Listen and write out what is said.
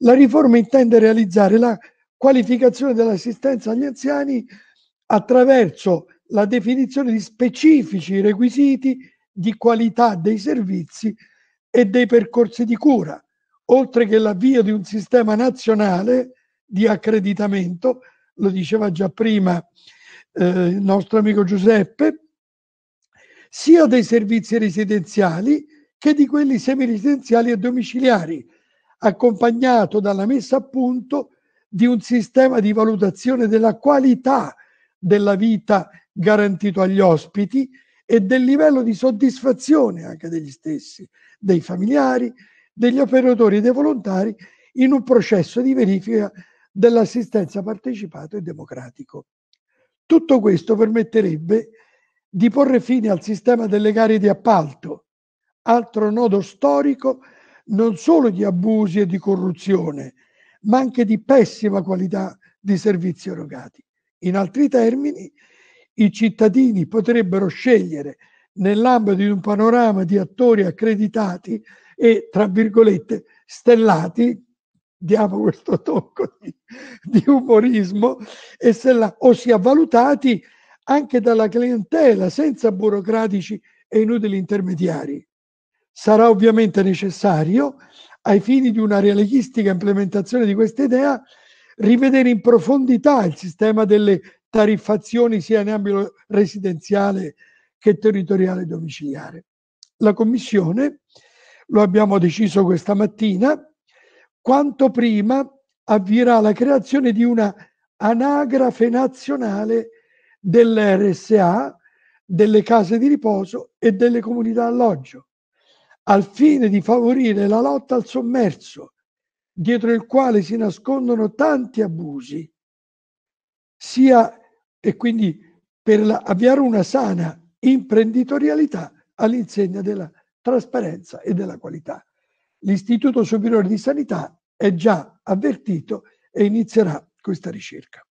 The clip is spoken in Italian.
La riforma intende realizzare la qualificazione dell'assistenza agli anziani attraverso la definizione di specifici requisiti di qualità dei servizi e dei percorsi di cura, oltre che l'avvio di un sistema nazionale di accreditamento, lo diceva già prima eh, il nostro amico Giuseppe, sia dei servizi residenziali che di quelli semiresidenziali e domiciliari, accompagnato dalla messa a punto di un sistema di valutazione della qualità della vita garantito agli ospiti e del livello di soddisfazione anche degli stessi, dei familiari, degli operatori e dei volontari in un processo di verifica dell'assistenza partecipato e democratico. Tutto questo permetterebbe di porre fine al sistema delle gare di appalto, altro nodo storico non solo di abusi e di corruzione, ma anche di pessima qualità di servizi erogati. In altri termini, i cittadini potrebbero scegliere nell'ambito di un panorama di attori accreditati e, tra virgolette, stellati, diamo questo tocco di, di umorismo, e se ossia valutati anche dalla clientela senza burocratici e inutili intermediari sarà ovviamente necessario, ai fini di una realistica implementazione di questa idea, rivedere in profondità il sistema delle tariffazioni sia in ambito residenziale che territoriale domiciliare. La Commissione, lo abbiamo deciso questa mattina, quanto prima avvierà la creazione di una anagrafe nazionale dell'RSA, delle case di riposo e delle comunità alloggio, al fine di favorire la lotta al sommerso, dietro il quale si nascondono tanti abusi, sia e quindi per la, avviare una sana imprenditorialità all'insegna della trasparenza e della qualità. L'Istituto Superiore di Sanità è già avvertito e inizierà questa ricerca.